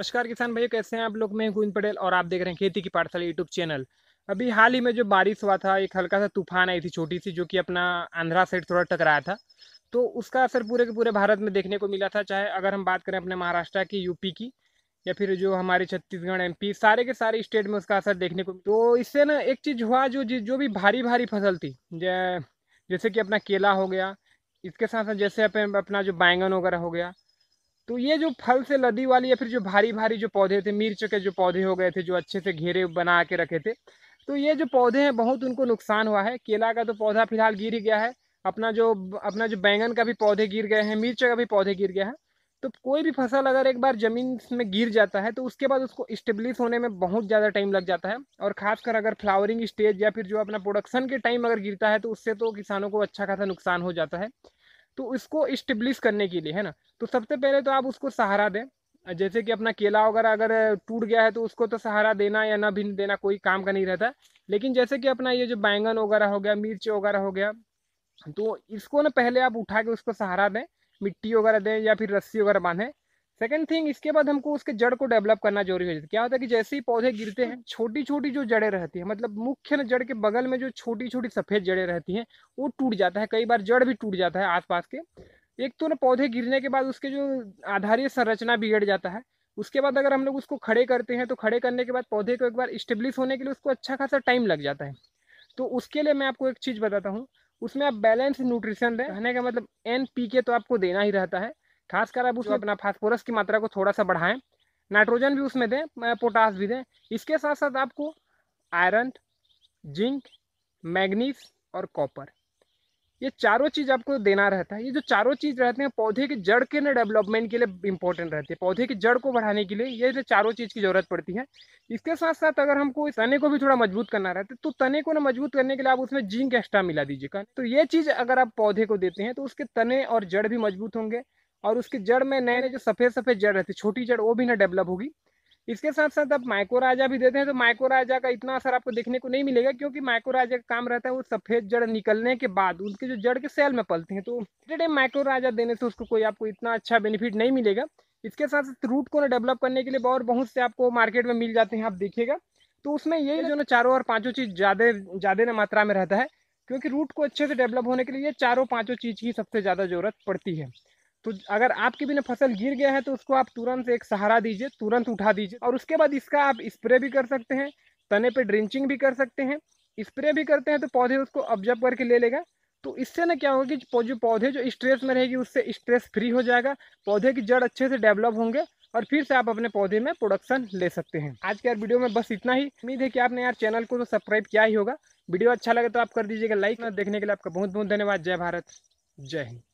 नमस्कार किसान भाई कैसे हैं आप लोग मैं गोविंद पटेल और आप देख रहे हैं खेती की पाठशाला यूट्यूब चैनल अभी हाल ही में जो बारिश हुआ था एक हल्का सा तूफान आई थी छोटी सी जो कि अपना आंध्रा साइड थोड़ा टकराया था तो उसका असर पूरे के पूरे भारत में देखने को मिला था चाहे अगर हम बात करें अपने महाराष्ट्र की यूपी की या फिर जो हमारे छत्तीसगढ़ एम सारे के सारे स्टेट में उसका असर देखने को तो इससे ना एक चीज़ हुआ जो जो भी भारी भारी फसल थी जैसे कि अपना केला हो गया इसके साथ साथ जैसे अपना जो बैंगन वगैरह हो गया तो ये जो फल से लदी वाली या फिर जो भारी भारी जो पौधे थे मिर्च के जो पौधे हो गए थे जो अच्छे से घेरे बना के रखे थे तो ये जो पौधे हैं बहुत उनको नुकसान हुआ है केला का तो पौधा फिलहाल गिर ही गया है अपना जो अपना जो बैंगन का भी पौधे गिर गए हैं मिर्च का भी पौधे गिर गया है तो कोई भी फसल अगर एक बार ज़मीन में गिर जाता है तो उसके बाद उसको स्टेब्लिस होने में बहुत ज़्यादा टाइम लग जाता है और खासकर अगर फ्लावरिंग स्टेज या फिर जो अपना प्रोडक्शन के टाइम अगर गिरता है तो उससे तो किसानों को अच्छा खासा नुकसान हो जाता है तो उसको इस्टेब्लिश करने के लिए है ना तो सबसे पहले तो आप उसको सहारा दें जैसे कि अपना केला वगैरह अगर टूट गया है तो उसको तो सहारा देना या ना भी देना कोई काम का नहीं रहता लेकिन जैसे कि अपना ये जो बैंगन वगैरह हो गया मिर्च वगैरह हो गया तो इसको ना पहले आप उठा के उसको सहारा दें मिट्टी वगैरह दें या फिर रस्सी वगैरह बांधें सेकेंड थिंग इसके बाद हमको उसके जड़ को डेवलप करना जरूरी हो जाता है क्या होता है कि जैसे ही पौधे गिरते हैं छोटी छोटी जो जड़ें रहती हैं मतलब मुख्य जड़ के बगल में जो छोटी छोटी सफ़ेद जड़ें रहती हैं वो टूट जाता है कई बार जड़ भी टूट जाता है आसपास के एक तो ना पौधे गिरने के बाद उसके जो आधारीय संरचना बिगड़ जाता है उसके बाद अगर हम लोग उसको खड़े करते हैं तो खड़े करने के बाद पौधे को एक बार स्टेब्लिश होने के लिए उसको अच्छा खासा टाइम लग जाता है तो उसके लिए मैं आपको एक चीज़ बताता हूँ उसमें आप बैलेंस न्यूट्रिशन दें कहने का मतलब एन पी के तो आपको देना ही रहता है खासकर अब उसमें अपना फास्फोरस की मात्रा को थोड़ा सा बढ़ाएं नाइट्रोजन भी उसमें दें पोटास भी दें इसके साथ साथ आपको आयरन जिंक मैग्नीज और कॉपर ये चारों चीज़ आपको देना रहता है ये जो चारों चीज़ रहते हैं पौधे की जड़ के ना डेवलपमेंट के लिए इंपॉर्टेंट रहते हैं पौधे की जड़ को बढ़ाने के लिए ये जो चारों चीज़ की ज़रूरत पड़ती है इसके साथ साथ अगर हमको इस तने को भी थोड़ा मजबूत करना रहता है तो तने को ना मजबूत करने के लिए आप उसमें जिंक एक्स्ट्रा मिला दीजिएगा तो ये चीज़ अगर आप पौधे को देते हैं तो उसके तने और जड़ भी मजबूत होंगे और उसके जड़ में नए नए जो सफ़ेद सफ़ेद जड़ रहती है छोटी जड़ वो भी ना डेवलप होगी इसके साथ साथ आप माइकोराजा भी देते हैं तो माइकोराजा का इतना असर आपको देखने को नहीं मिलेगा क्योंकि माइकोराजा का काम रहता है वो सफ़ेद जड़ निकलने के बाद उनके जो जड़ के सेल में पलते हैं तो टाइम माइक्रोराजा देने से उसको कोई आपको इतना अच्छा बेनिफिट नहीं मिलेगा इसके साथ साथ रूट को ना डेवलप करने के लिए और बहुत से आपको मार्केट में मिल जाते हैं आप देखिएगा तो उसमें यही जो ना चारों और पाँचों चीज़ ज़्यादा ज़्यादा ना मात्रा में रहता है क्योंकि रूट को अच्छे से डेवलप होने के लिए चारों पाँचों चीज़ की सबसे ज़्यादा ज़रूरत पड़ती है तो अगर आपके बिना फसल गिर गया है तो उसको आप तुरंत एक सहारा दीजिए तुरंत उठा दीजिए और उसके बाद इसका आप स्प्रे भी कर सकते हैं तने पे ड्रिंचिंग भी कर सकते हैं स्प्रे भी करते हैं तो पौधे उसको ऑब्जर्व करके ले लेगा तो इससे ना क्या होगा कि जो पौधे जो स्ट्रेस में रहेगी उससे स्ट्रेस फ्री हो जाएगा पौधे की जड़ अच्छे से डेवलप होंगे और फिर से आप अपने पौधे में प्रोडक्शन ले सकते हैं आज के यार वीडियो में बस इतना ही उम्मीद है कि आपने यार चैनल को तो सब्सक्राइब किया ही होगा वीडियो अच्छा लगे तो आप कर दीजिएगा लाइक देखने के लिए आपका बहुत बहुत धन्यवाद जय भारत जय हिंद